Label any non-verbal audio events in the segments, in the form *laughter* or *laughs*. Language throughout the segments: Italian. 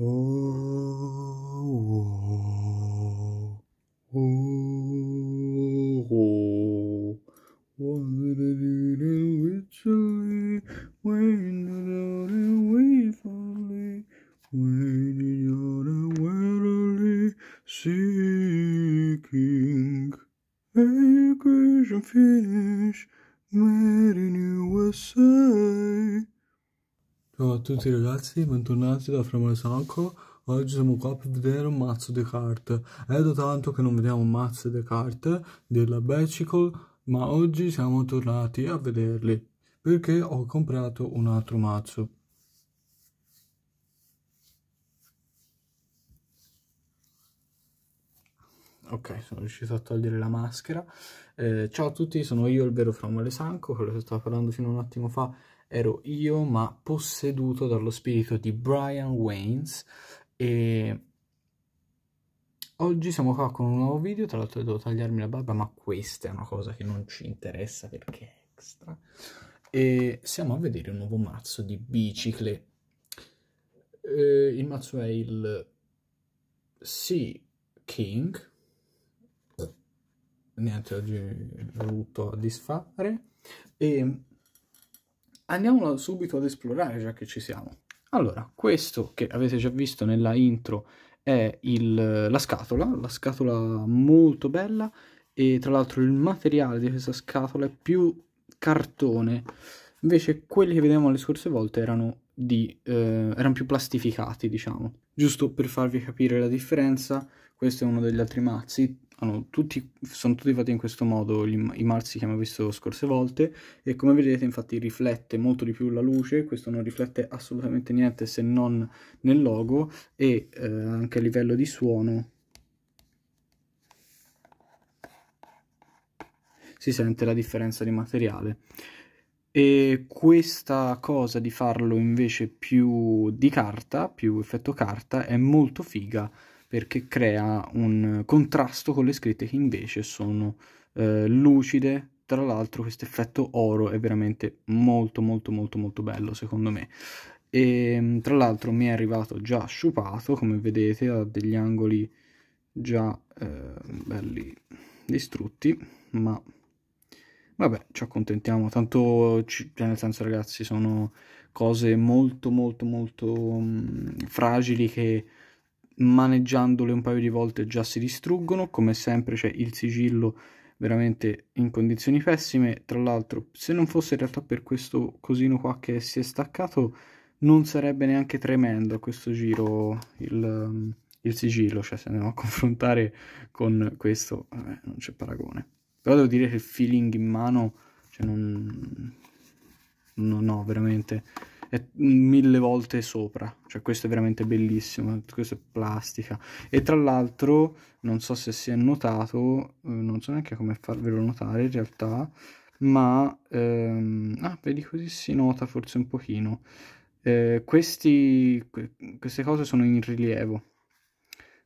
Ooh. tutti ragazzi, bentornati da Fremore Sanco Oggi siamo qua per vedere un mazzo di carte È da tanto che non vediamo mazzi di carte della Becicle Ma oggi siamo tornati a vederli Perché ho comprato un altro mazzo Ok, sono riuscito a togliere la maschera eh, Ciao a tutti, sono io il vero Fremore Sanco Quello che stavo parlando fino a un attimo fa ero io ma posseduto dallo spirito di Brian Waynes e oggi siamo qua con un nuovo video, tra l'altro devo tagliarmi la barba ma questa è una cosa che non ci interessa perché è extra e siamo a vedere un nuovo mazzo di bicicle eh, il mazzo è il Sea King niente oggi ho dovuto disfare e andiamolo subito ad esplorare già che ci siamo. Allora, questo che avete già visto nella intro è il, la scatola, la scatola molto bella e tra l'altro il materiale di questa scatola è più cartone, invece quelli che vedevamo le scorse volte erano, di, eh, erano più plastificati, diciamo. Giusto per farvi capire la differenza, questo è uno degli altri mazzi, hanno tutti, sono tutti fatti in questo modo gli, i marsi che abbiamo visto scorse volte e come vedete infatti riflette molto di più la luce, questo non riflette assolutamente niente se non nel logo e eh, anche a livello di suono si sente la differenza di materiale. E questa cosa di farlo invece più di carta, più effetto carta, è molto figa perché crea un contrasto con le scritte che invece sono eh, lucide. Tra l'altro questo effetto oro è veramente molto molto molto molto bello secondo me. E, ehm, tra l'altro mi è arrivato già sciupato, come vedete ha degli angoli già eh, belli distrutti, ma vabbè ci accontentiamo, tanto ci... Cioè, nel senso ragazzi sono cose molto molto molto mh, fragili che maneggiandole un paio di volte già si distruggono, come sempre c'è il sigillo veramente in condizioni pessime, tra l'altro se non fosse in realtà per questo cosino qua che si è staccato non sarebbe neanche tremendo a questo giro il, mm, il sigillo, cioè se andiamo a confrontare con questo vabbè, eh, non c'è paragone. Però devo dire che il feeling in mano, cioè non, non ho veramente è mille volte sopra, cioè questo è veramente bellissimo, questo è plastica. E tra l'altro, non so se si è notato, eh, non so neanche come farvelo notare in realtà, ma... Ehm, ah, vedi così si nota forse un pochino. Eh, questi, queste cose sono in rilievo.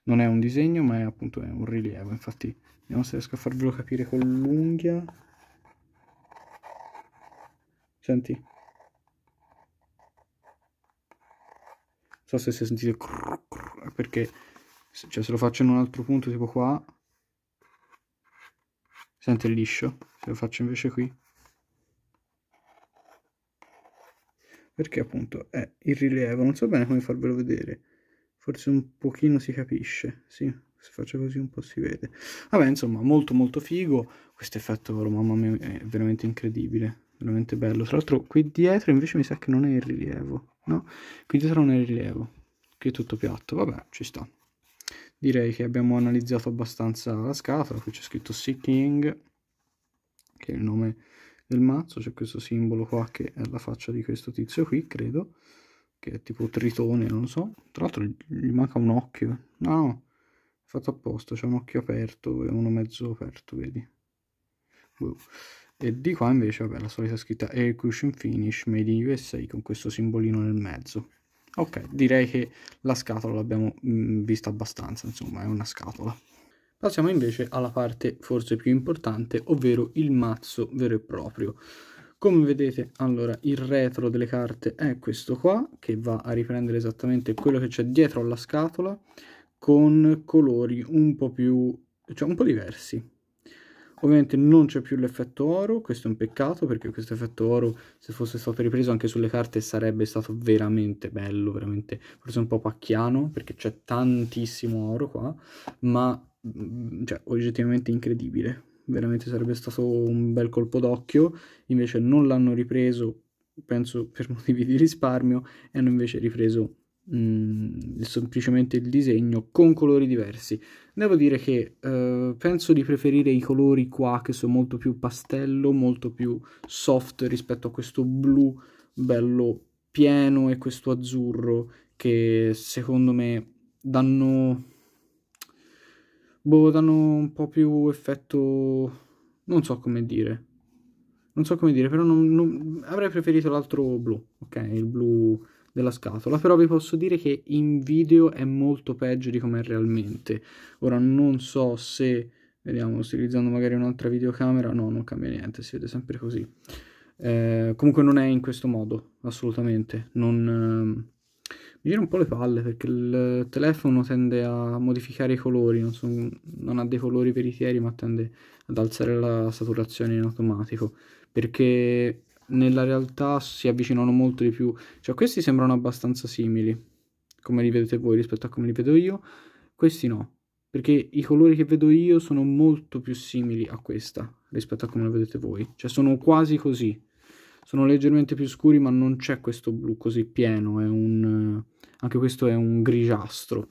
Non è un disegno, ma è appunto è un rilievo. Infatti, vediamo se riesco a farvelo capire con l'unghia. Senti. so se si è sentito perché se, cioè, se lo faccio in un altro punto tipo qua sente il liscio se lo faccio invece qui perché appunto è il rilievo non so bene come farvelo vedere forse un pochino si capisce sì se faccio così un po' si vede vabbè insomma molto molto figo questo effetto oh, mamma mia è veramente incredibile veramente bello tra l'altro qui dietro invece mi sa che non è il rilievo no? Quindi sarà un rilievo, che è tutto piatto, vabbè, ci sta. Direi che abbiamo analizzato abbastanza la scatola, qui c'è scritto Seeking, che è il nome del mazzo, c'è questo simbolo qua che è la faccia di questo tizio qui, credo, che è tipo tritone, non lo so. Tra l'altro gli manca un occhio, no, no, fatto apposta, c'è un occhio aperto e uno mezzo aperto, vedi. Boh e di qua invece vabbè, la solita scritta Elocution Finish Made in USA con questo simbolino nel mezzo. Ok, direi che la scatola l'abbiamo mm, vista abbastanza, insomma è una scatola. Passiamo invece alla parte forse più importante, ovvero il mazzo vero e proprio. Come vedete, allora, il retro delle carte è questo qua, che va a riprendere esattamente quello che c'è dietro alla scatola, con colori un po' più, cioè un po' diversi. Ovviamente non c'è più l'effetto oro, questo è un peccato perché questo effetto oro se fosse stato ripreso anche sulle carte sarebbe stato veramente bello, veramente forse un po' pacchiano perché c'è tantissimo oro qua, ma mm, cioè, oggettivamente incredibile, veramente sarebbe stato un bel colpo d'occhio, invece non l'hanno ripreso penso per *laughs* motivi di risparmio e hanno invece ripreso mh, mm, semplicemente il disegno con colori diversi. Devo dire che eh, penso di preferire i colori qua che sono molto più pastello, molto più soft rispetto a questo blu bello pieno e questo azzurro che secondo me danno, boh, danno un po' più effetto, non so come dire. Non so come dire, però non, non... avrei preferito l'altro blu, ok? Il blu della scatola, però vi posso dire che in video è molto peggio di come è realmente. Ora non so se, vediamo, utilizzando magari un'altra videocamera, no, non cambia niente, si vede sempre così. Eh, comunque non è in questo modo, assolutamente. Non, eh, mi gira un po' le palle perché il telefono tende a modificare i colori, non, son, non ha dei colori veritieri ma tende ad alzare la saturazione in automatico. Perché nella realtà si avvicinano molto di più. Cioè, questi sembrano abbastanza simili, come li vedete voi rispetto a come li vedo io. Questi no, perché i colori che vedo io sono molto più simili a questa rispetto a come lo vedete voi. Cioè, sono quasi così. Sono leggermente più scuri, ma non c'è questo blu così pieno. È un... Anche questo è un grigiastro.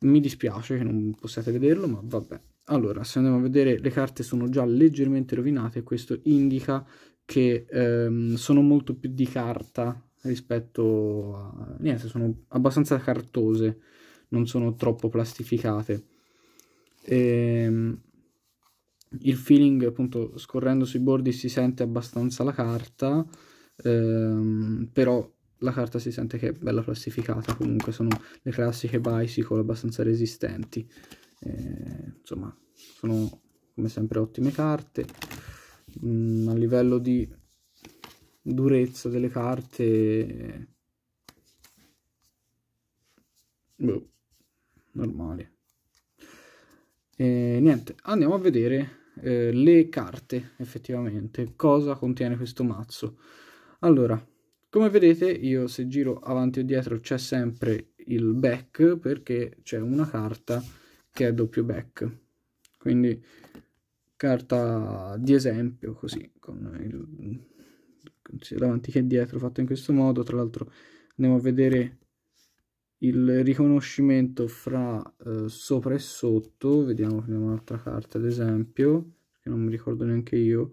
Mi dispiace che non possiate vederlo, ma vabbè. Allora, se andiamo a vedere, le carte sono già leggermente rovinate, questo indica che ehm, sono molto più di carta rispetto a... niente, sono abbastanza cartose, non sono troppo plastificate. E, ehm, il feeling appunto scorrendo sui bordi si sente abbastanza la carta, ehm, però la carta si sente che è bella plastificata, comunque sono le classiche bicycle abbastanza resistenti. Eh, insomma, sono come sempre ottime carte mh, mm, a livello di durezza delle carte boh, normale e niente andiamo a vedere eh, le carte effettivamente cosa contiene questo mazzo allora come vedete io se giro avanti o dietro c'è sempre il back perché c'è una carta che è doppio back quindi carta di esempio, così, con il, sia davanti che dietro fatto in questo modo. Tra l'altro andiamo a vedere il riconoscimento fra eh, sopra e sotto. Vediamo, prendiamo un'altra carta ad esempio, che non mi ricordo neanche io.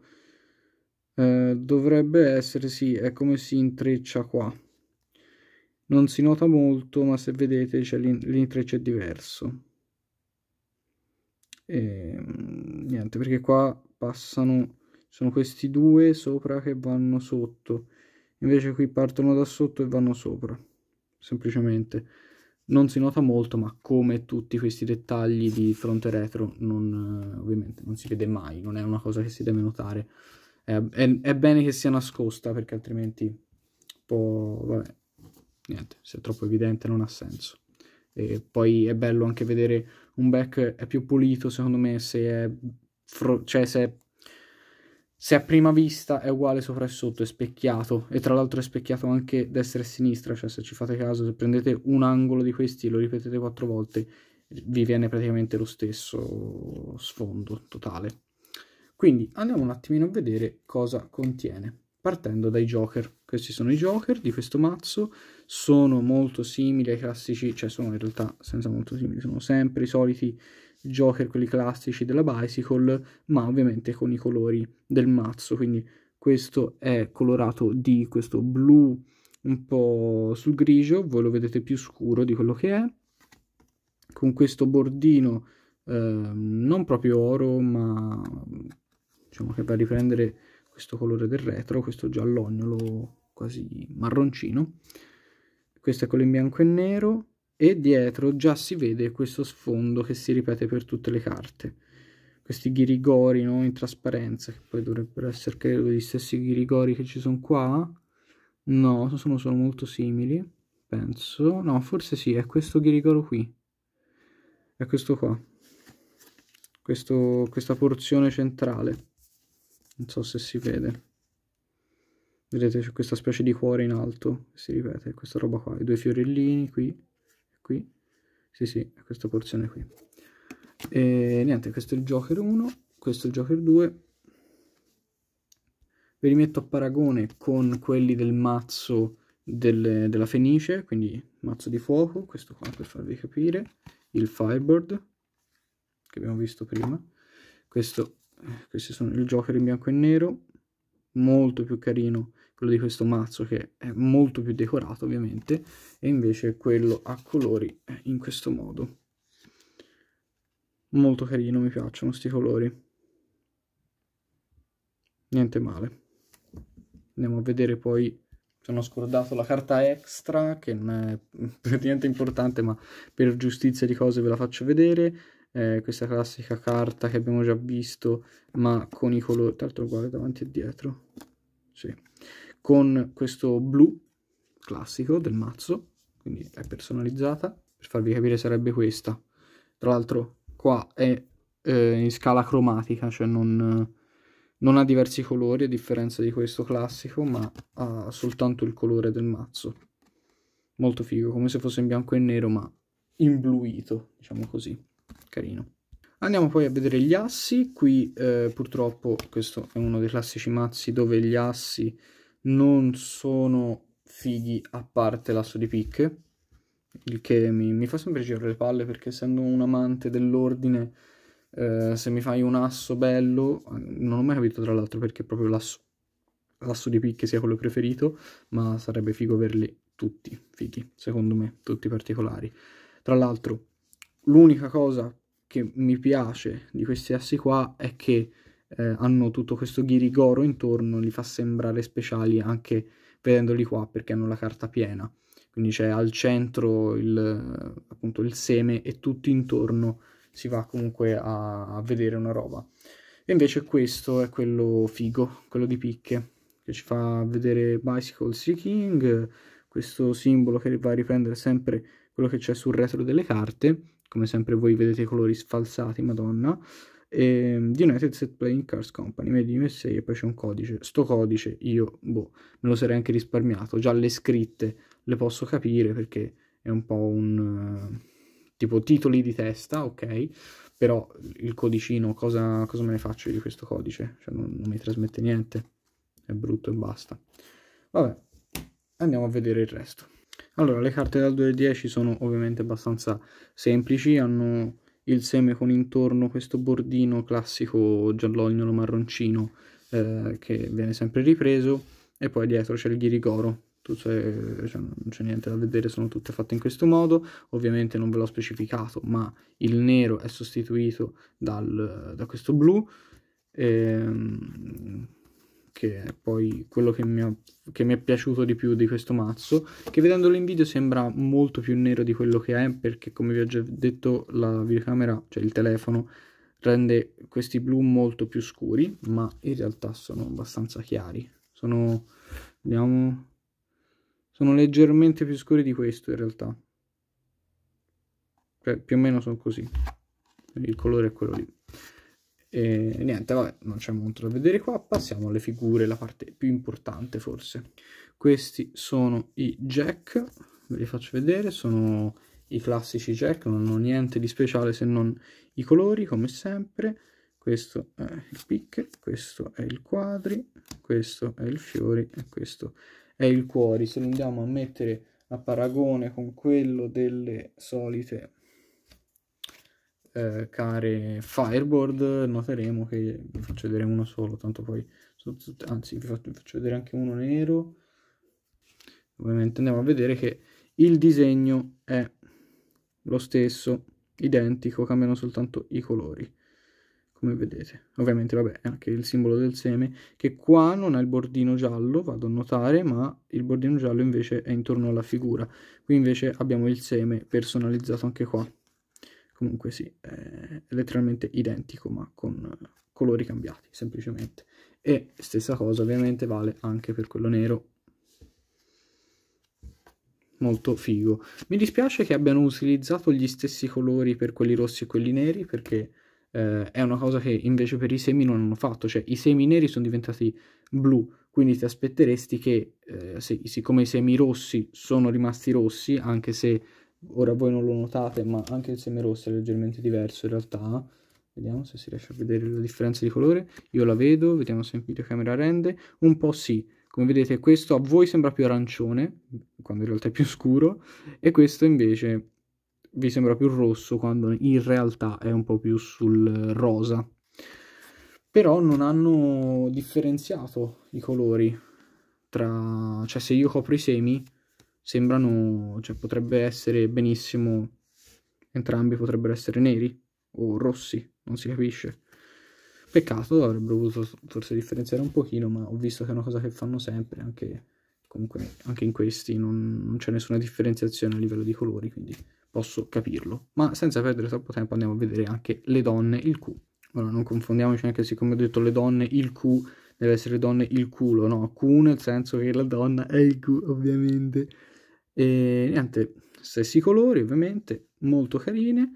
Eh, dovrebbe essere, sì, è come si intreccia qua. Non si nota molto, ma se vedete cioè, l'intreccio è diverso e ehm, niente perché qua passano sono questi due sopra che vanno sotto invece qui partono da sotto e vanno sopra semplicemente non si nota molto ma come tutti questi dettagli di fronte e retro non, eh, ovviamente non si vede mai non è una cosa che si deve notare è, è, è bene che sia nascosta perché altrimenti può vabbè niente se è troppo evidente non ha senso e poi è bello anche vedere un back è più pulito secondo me se è, fro- cioè se se a prima vista è uguale sopra e sotto, è specchiato, e tra l'altro è specchiato anche destra e sinistra, cioè se ci fate caso, se prendete un angolo di questi e lo ripetete quattro volte, vi viene praticamente lo stesso sfondo totale. Quindi andiamo un attimino a vedere cosa contiene partendo dai Joker. Questi sono i Joker di questo mazzo, sono molto simili ai classici, cioè sono in realtà senza molto simili, sono sempre i soliti Joker, quelli classici della Bicycle, ma ovviamente con i colori del mazzo, quindi questo è colorato di questo blu un po' sul grigio, voi lo vedete più scuro di quello che è, con questo bordino eh, non proprio oro, ma diciamo che va a riprendere questo colore del retro, questo giallognolo quasi marroncino. Questo è quello in bianco e nero e dietro già si vede questo sfondo che si ripete per tutte le carte. Questi ghirigori no? in trasparenza, che poi dovrebbero essere credo gli stessi ghirigori che ci sono qua. No, sono, sono molto simili, penso. No, forse sì, è questo ghirigoro qui. È questo qua. Questo, questa porzione centrale non so se si vede vedete c'è questa specie di cuore in alto si ripete questa roba qua i due fiorellini qui qui sì sì questa porzione qui e niente questo è il Joker 1 questo è il Joker 2 ve li metto a paragone con quelli del mazzo del, della fenice quindi mazzo di fuoco questo qua per farvi capire il Firebird che abbiamo visto prima questo questi sono il Joker in bianco e nero, molto più carino quello di questo mazzo che è molto più decorato ovviamente, e invece quello a colori eh, in questo modo. Molto carino, mi piacciono questi colori. Niente male. Andiamo a vedere poi sono scordato la carta extra che non è per niente importante ma per giustizia di cose ve la faccio vedere eh, questa classica carta che abbiamo già visto, ma con i colori, tra l'altro uguale davanti e dietro, sì. con questo blu classico del mazzo, quindi è personalizzata, per farvi capire sarebbe questa, tra l'altro qua è eh, in scala cromatica, cioè non, non, ha diversi colori a differenza di questo classico, ma ha soltanto il colore del mazzo, molto figo, come se fosse in bianco e nero ma imbluito, diciamo così carino. Andiamo poi a vedere gli assi, qui eh, purtroppo questo è uno dei classici mazzi dove gli assi non sono fighi a parte l'asso di picche, il che mi, mi, fa sempre girare le palle perché essendo un amante dell'ordine eh, se mi fai un asso bello, non ho mai capito tra l'altro perché proprio l'asso, l'asso di picche sia quello preferito, ma sarebbe figo averli tutti fighi, secondo me, tutti particolari. Tra l'altro l'unica cosa che mi piace di questi assi qua è che eh, hanno tutto questo ghirigoro intorno, li fa sembrare speciali anche vedendoli qua perché hanno la carta piena. Quindi c'è al centro il, appunto il seme e tutto intorno si va comunque a, a vedere una roba. E invece questo è quello figo, quello di picche, che ci fa vedere Bicycle Sea King, questo simbolo che va a riprendere sempre quello che c'è sul retro delle carte, come sempre voi vedete i colori sfalsati, madonna, E, ehm, United Set Playing Cars Company, Made in USA, e poi c'è un codice. Sto codice io, boh, me lo sarei anche risparmiato, già le scritte le posso capire perché è un po' un... Uh, tipo titoli di testa, ok? Però il codicino, cosa, cosa me ne faccio di questo codice? Cioè non, non mi trasmette niente, è brutto e basta. Vabbè, andiamo a vedere il resto. Allora, le carte dal 2 al 10 sono ovviamente abbastanza semplici, hanno il seme con intorno questo bordino classico giallognolo marroncino eh, che viene sempre ripreso e poi dietro c'è il ghirigoro. Eh, cioè, non c'è niente da vedere, sono tutte fatte in questo modo. Ovviamente non ve l'ho specificato, ma il nero è sostituito dal, da questo blu. Ehm, che è poi quello che mi, ho, che mi, è piaciuto di più di questo mazzo, che vedendolo in video sembra molto più nero di quello che è, perché come vi ho già detto la videocamera, cioè il telefono, rende questi blu molto più scuri, ma in realtà sono abbastanza chiari. Sono, vediamo, sono leggermente più scuri di questo in realtà. Cioè, più o meno sono così. Il colore è quello lì. E niente, vabbè, non c'è molto da vedere qua, passiamo alle figure, la parte più importante forse. Questi sono i jack, ve li faccio vedere, sono i classici jack, non hanno niente di speciale se non i colori, come sempre. Questo è il pick, questo è il quadri, questo è il fiori e questo è il cuori. Se lo andiamo a mettere a paragone con quello delle solite eh, care Fireboard noteremo che vi faccio vedere uno solo, tanto poi, anzi vi faccio, vi faccio vedere anche uno nero, ovviamente andiamo a vedere che il disegno è lo stesso, identico, cambiano soltanto i colori, come vedete. Ovviamente, vabbè, anche il simbolo del seme, che qua non ha il bordino giallo, vado a notare, ma il bordino giallo invece è intorno alla figura. Qui invece abbiamo il seme personalizzato anche qua comunque sì, è letteralmente identico ma con eh, colori cambiati semplicemente. E stessa cosa ovviamente vale anche per quello nero. Molto figo. Mi dispiace che abbiano utilizzato gli stessi colori per quelli rossi e quelli neri perché eh, è una cosa che invece per i semi non hanno fatto, cioè i semi neri sono diventati blu, quindi ti aspetteresti che eh, se, siccome i semi rossi sono rimasti rossi, anche se ora voi non lo notate ma anche il seme rosso è leggermente diverso in realtà vediamo se si riesce a vedere la differenza di colore io la vedo, vediamo se in videocamera rende un po' sì, come vedete questo a voi sembra più arancione quando in realtà è più scuro e questo invece vi sembra più rosso quando in realtà è un po' più sul rosa però non hanno differenziato i colori tra... cioè se io copro i semi sembrano, cioè potrebbe essere benissimo, entrambi potrebbero essere neri o rossi, non si capisce. Peccato, avrebbero voluto forse differenziare un pochino, ma ho visto che è una cosa che fanno sempre, anche, comunque, anche in questi non, non c'è nessuna differenziazione a livello di colori, quindi posso capirlo. Ma senza perdere troppo tempo andiamo a vedere anche le donne, il Q. Allora, non confondiamoci anche siccome ho detto le donne, il Q deve essere donne il culo, no? Q nel senso che la donna è il Q, ovviamente. E niente, stessi colori ovviamente, molto carine.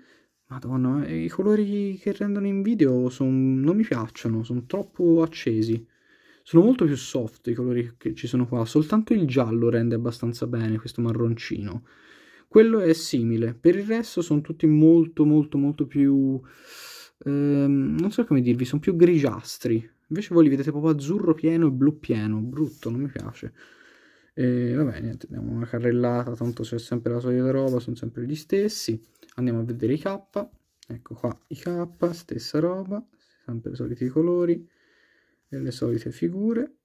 Madonna, eh, i colori che rendono in video son... non mi piacciono, sono troppo accesi. Sono molto più soft i colori che ci sono qua, soltanto il giallo rende abbastanza bene questo marroncino. Quello è simile, per il resto sono tutti molto molto molto più... Ehm, non so come dirvi, sono più grigiastri. Invece voi li vedete proprio azzurro pieno e blu pieno, brutto, non mi piace. E vabbè, niente, diamo una carrellata, tanto c'è sempre la solita roba, sono sempre gli stessi. Andiamo a vedere i K, ecco qua i K, stessa roba, sempre i soliti colori e le solite figure.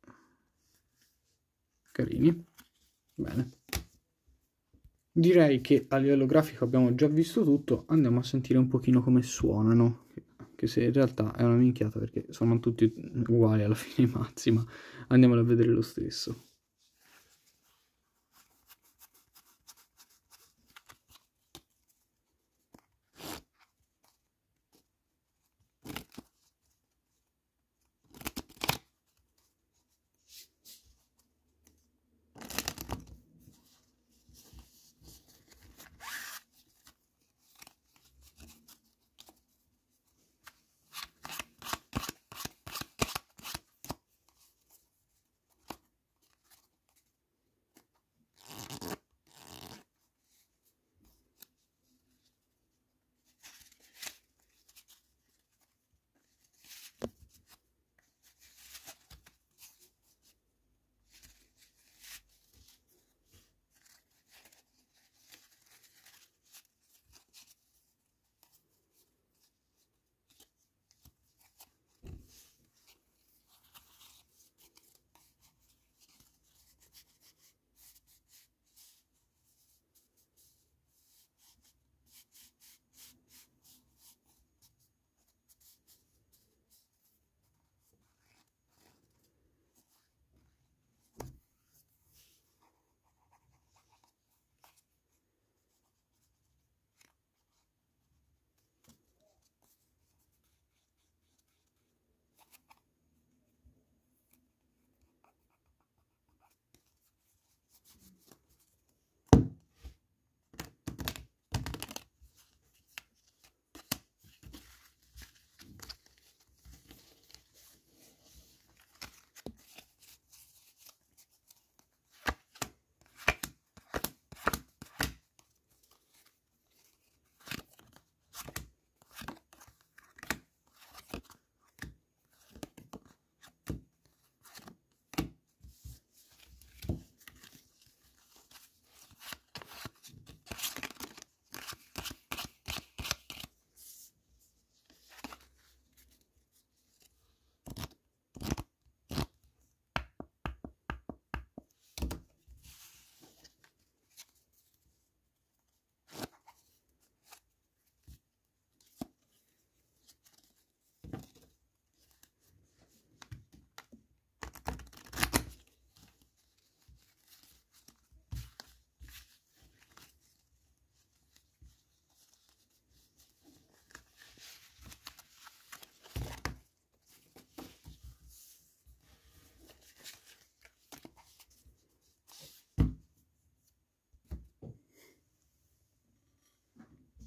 Carini. Bene. Direi che a livello grafico abbiamo già visto tutto, andiamo a sentire un pochino come suonano, anche se in realtà è una minchiata perché sono tutti uguali alla *laughs* fine mazzi, ma andiamolo a vedere lo stesso.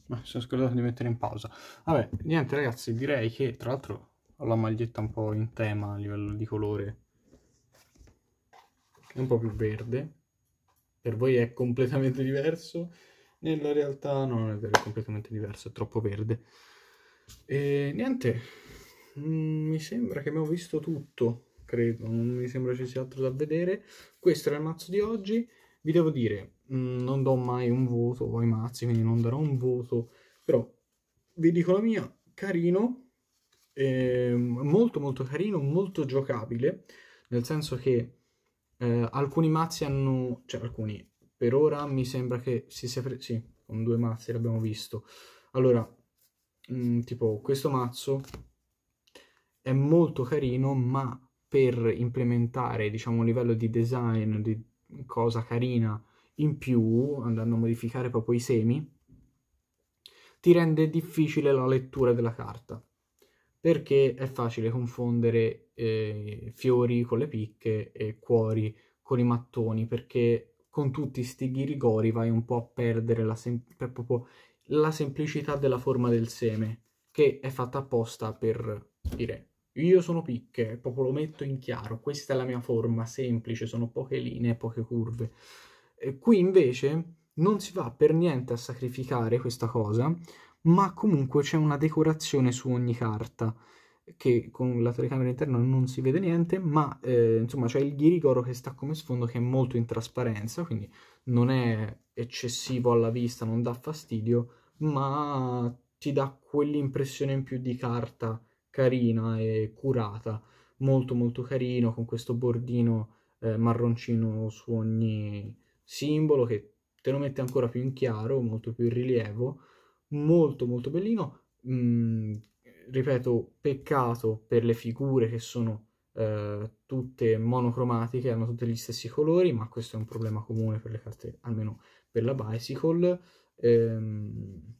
Mi sono scordato di mettere in pausa. Vabbè, niente ragazzi, direi che tra l'altro ho la maglietta un po' in tema a livello di colore. è un po' più verde. Per voi è completamente diverso. Nella realtà no, non è vero, è completamente diverso, è troppo verde. E niente, mm, mi sembra che abbiamo visto tutto, credo. Non mi sembra ci sia altro da vedere. Questo era il mazzo di oggi vi devo dire, mm, non do mai un voto ai mazzi, quindi non darò un voto, però vi dico la mia, carino, eh, molto molto carino, molto giocabile, nel senso che eh, alcuni mazzi hanno, cioè alcuni, per ora mi sembra che si sia, preso, sì, con due mazzi l'abbiamo visto, allora, mh, mm, tipo questo mazzo è molto carino, ma per implementare, diciamo, un livello di design, di cosa carina in più, andando a modificare proprio i semi, ti rende difficile la lettura della carta, perché è facile confondere eh, fiori con le picche e cuori con i mattoni, perché con tutti sti ghirigori vai un po' a perdere la, sem- proprio la semplicità della forma del seme, che è fatta apposta per dire io sono picche, proprio lo metto in chiaro, questa è la mia forma, semplice, sono poche linee, poche curve. E qui invece non si va per niente a sacrificare questa cosa, ma comunque c'è una decorazione su ogni carta che con la telecamera interna non si vede niente, ma eh, insomma c'è il ghirigoro che sta come sfondo che è molto in trasparenza, quindi non è eccessivo alla vista, non dà fastidio, ma ti dà quell'impressione in più di carta carina e curata, molto molto carino con questo bordino eh, marroncino su ogni simbolo che te lo mette ancora più in chiaro, molto più in rilievo, molto molto bellino, mm, ripeto, peccato per le figure che sono eh, tutte monocromatiche, hanno tutti gli stessi colori, ma questo è un problema comune per le carte, almeno per la Bicycle. Ehm,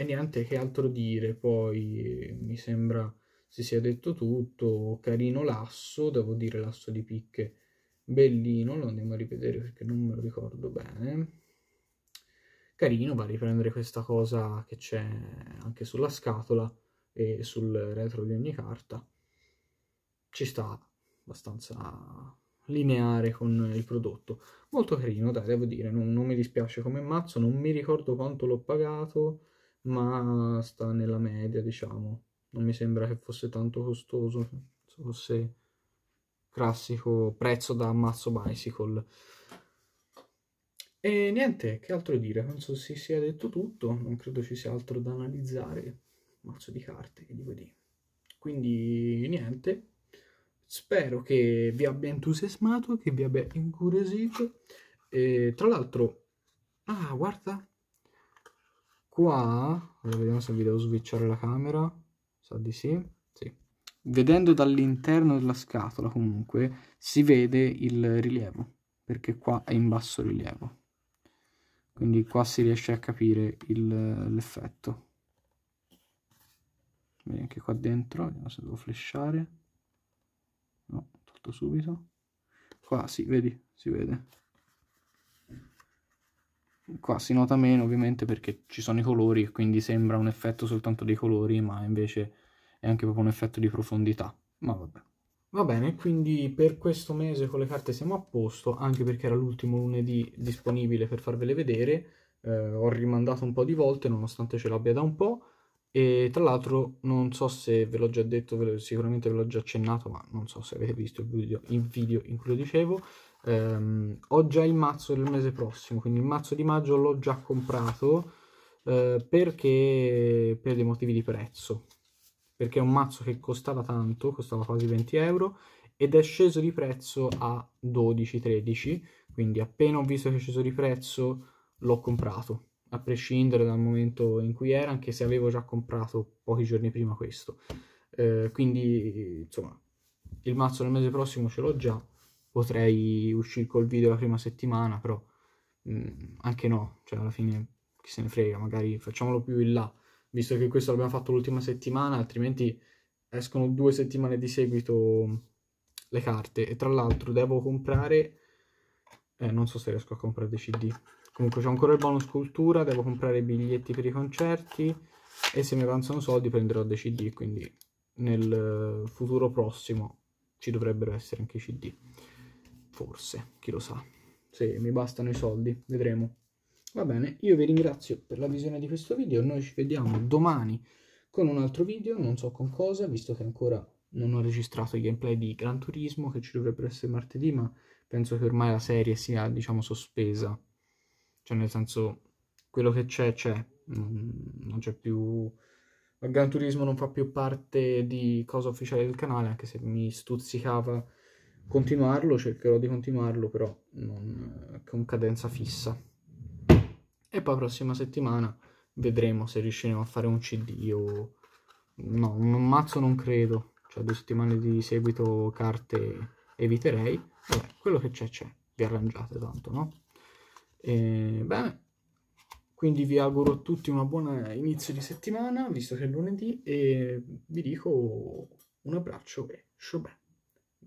e niente, che altro dire, poi eh, mi sembra si sia detto tutto, carino l'asso, devo dire l'asso di picche bellino, lo andiamo a rivedere perché non me lo ricordo bene. Carino, va a riprendere questa cosa che c'è anche sulla scatola e sul retro di ogni carta. Ci sta abbastanza lineare con il prodotto. Molto carino, dai, devo dire, non, non mi dispiace come mazzo, non mi ricordo quanto l'ho pagato, ma sta nella media, diciamo. Non mi sembra che fosse tanto costoso, se fosse classico prezzo da ammazzo bicycle. E niente, che altro dire? Penso si sia detto tutto, non credo ci sia altro da analizzare. Mazzo di carte, che dico di. Quindi niente, spero che vi abbia entusiasmato, che vi abbia incuriosito. E, tra l'altro, ah, guarda, qua allora vediamo se vi devo switchare la camera sa di sì, sì. vedendo dall'interno della scatola comunque si vede il rilievo perché qua è in basso rilievo quindi qua si riesce a capire l'effetto vedi anche qua dentro vediamo se devo flashare no, tutto subito qua si sì, vedi, si vede qua si nota meno ovviamente perché ci sono i colori e quindi sembra un effetto soltanto dei colori ma invece è anche proprio un effetto di profondità ma vabbè Va bene, quindi per questo mese con le carte siamo a posto, anche perché era l'ultimo lunedì disponibile per farvele vedere. Eh, ho rimandato un po' di volte, nonostante ce l'abbia da un po'. E tra l'altro non so se ve l'ho già detto, ve lo, sicuramente ve l'ho già accennato, ma non so se avete visto il video in, video in cui lo dicevo ehm, ho già il mazzo del mese prossimo, quindi il mazzo di maggio l'ho già comprato eh, perché per dei motivi di prezzo, perché è un mazzo che costava tanto, costava quasi 20 euro ed è sceso di prezzo a 12-13, quindi appena ho visto che è sceso di prezzo l'ho comprato, a prescindere dal momento in cui era, anche se avevo già comprato pochi giorni prima questo. Eh, quindi, insomma, il mazzo del mese prossimo ce l'ho già, potrei uscire col video la prima settimana, però mh, mm, anche no, cioè alla fine chi se ne frega, magari facciamolo più in là, visto che questo l'abbiamo fatto l'ultima settimana, altrimenti escono due settimane di seguito mm, le carte e tra l'altro devo comprare eh, non so se riesco a comprare dei cd comunque c'è ancora il bonus cultura devo comprare i biglietti per i concerti e se mi avanzano soldi prenderò dei cd quindi nel eh, futuro prossimo ci dovrebbero essere anche i cd Forse, chi lo sa. Se mi bastano i soldi, vedremo. Va bene, io vi ringrazio per la visione di questo video, noi ci vediamo domani con un altro video, non so con cosa, visto che ancora non ho registrato i gameplay di Gran Turismo, che ci dovrebbero essere martedì, ma penso che ormai la serie sia, diciamo, sospesa. Cioè, nel senso, quello che c'è, c'è. Non c'è più... Il Gran Turismo non fa più parte di cosa ufficiale del canale, anche se mi stuzzicava continuarlo, cercherò di continuarlo, però non, eh, con cadenza fissa. E poi prossima settimana vedremo se riusciremo a fare un CD o... No, un mazzo non credo, cioè due settimane di seguito carte eviterei. Vabbè, quello che c'è c'è, vi arrangiate tanto, no? E, bene, quindi vi auguro a tutti una buona inizio di settimana, visto che è lunedì, e vi dico un abbraccio e ciao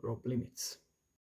Rob limits.